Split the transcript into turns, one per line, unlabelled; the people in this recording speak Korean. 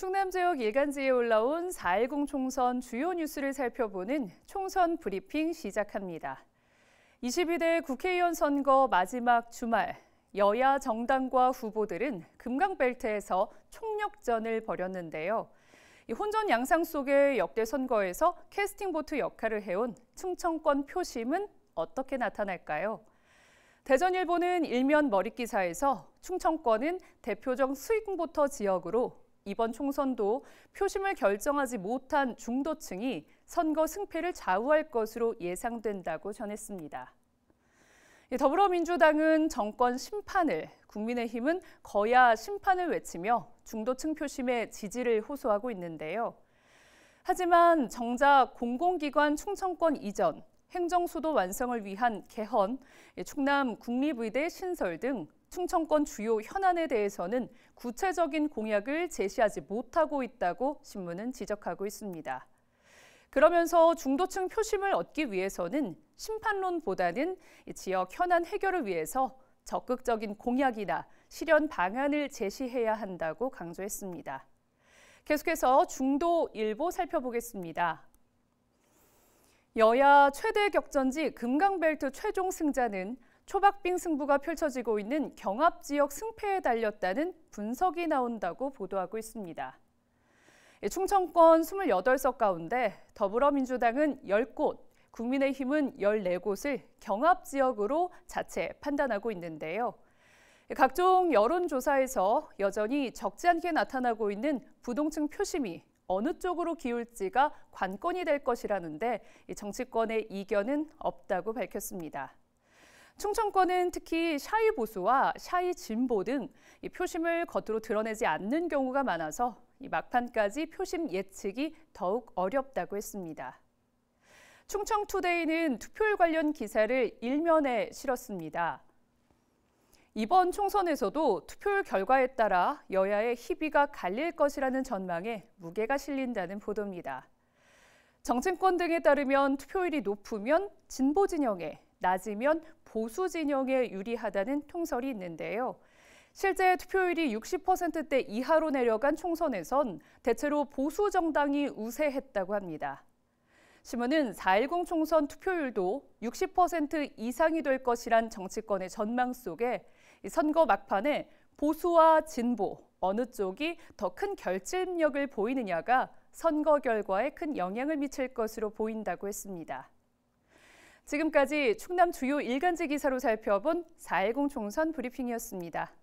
충남 지역 일간지에 올라온 4.10 총선 주요 뉴스를 살펴보는 총선 브리핑 시작합니다. 22대 국회의원 선거 마지막 주말, 여야 정당과 후보들은 금강벨트에서 총력전을 벌였는데요. 혼전 양상 속의 역대 선거에서 캐스팅보트 역할을 해온 충청권 표심은 어떻게 나타날까요? 대전일보는 일면 머릿기사에서 충청권은 대표적 수익보터 지역으로 이번 총선도 표심을 결정하지 못한 중도층이 선거 승패를 좌우할 것으로 예상된다고 전했습니다. 예, 더불어민주당은 정권 심판을, 국민의힘은 거야 심판을 외치며 중도층 표심에 지지를 호소하고 있는데요. 하지만 정작 공공기관 충청권 이전, 행정수도 완성을 위한 개헌, 예, 충남 국립의대 신설 등 충청권 주요 현안에 대해서는 구체적인 공약을 제시하지 못하고 있다고 신문은 지적하고 있습니다. 그러면서 중도층 표심을 얻기 위해서는 심판론보다는 지역 현안 해결을 위해서 적극적인 공약이나 실현 방안을 제시해야 한다고 강조했습니다. 계속해서 중도 일보 살펴보겠습니다. 여야 최대 격전지 금강벨트 최종 승자는 초박빙 승부가 펼쳐지고 있는 경합 지역 승패에 달렸다는 분석이 나온다고 보도하고 있습니다. 예, 충청권 28석 가운데 더불어민주당은 10곳, 국민의힘은 14곳을 경합 지역으로 자체 판단하고 있는데요. 예, 각종 여론조사에서 여전히 적지 않게 나타나고 있는 부동층 표심이 어느 쪽으로 기울지가 관건이 될 것이라는데 정치권의 이견은 없다고 밝혔습니다. 충청권은 특히 샤이 보수와 샤이 진보 등 표심을 겉으로 드러내지 않는 경우가 많아서 막판까지 표심 예측이 더욱 어렵다고 했습니다. 충청투데이는 투표율 관련 기사를 일면에 실었습니다. 이번 총선에서도 투표율 결과에 따라 여야의 희비가 갈릴 것이라는 전망에 무게가 실린다는 보도입니다. 정치권 등에 따르면 투표율이 높으면 진보 진영에, 낮으면 보수 진영에 유리하다는 통설이 있는데요. 실제 투표율이 60%대 이하로 내려간 총선에선 대체로 보수 정당이 우세했다고 합니다. 신문은 4.10 총선 투표율도 60% 이상이 될 것이란 정치권의 전망 속에 선거 막판에 보수와 진보 어느 쪽이 더 큰 결집력을 보이느냐가 선거 결과에 큰 영향을 미칠 것으로 보인다고 했습니다. 지금까지 충남 주요 일간지 기사로 살펴본 4.10 총선 브리핑이었습니다.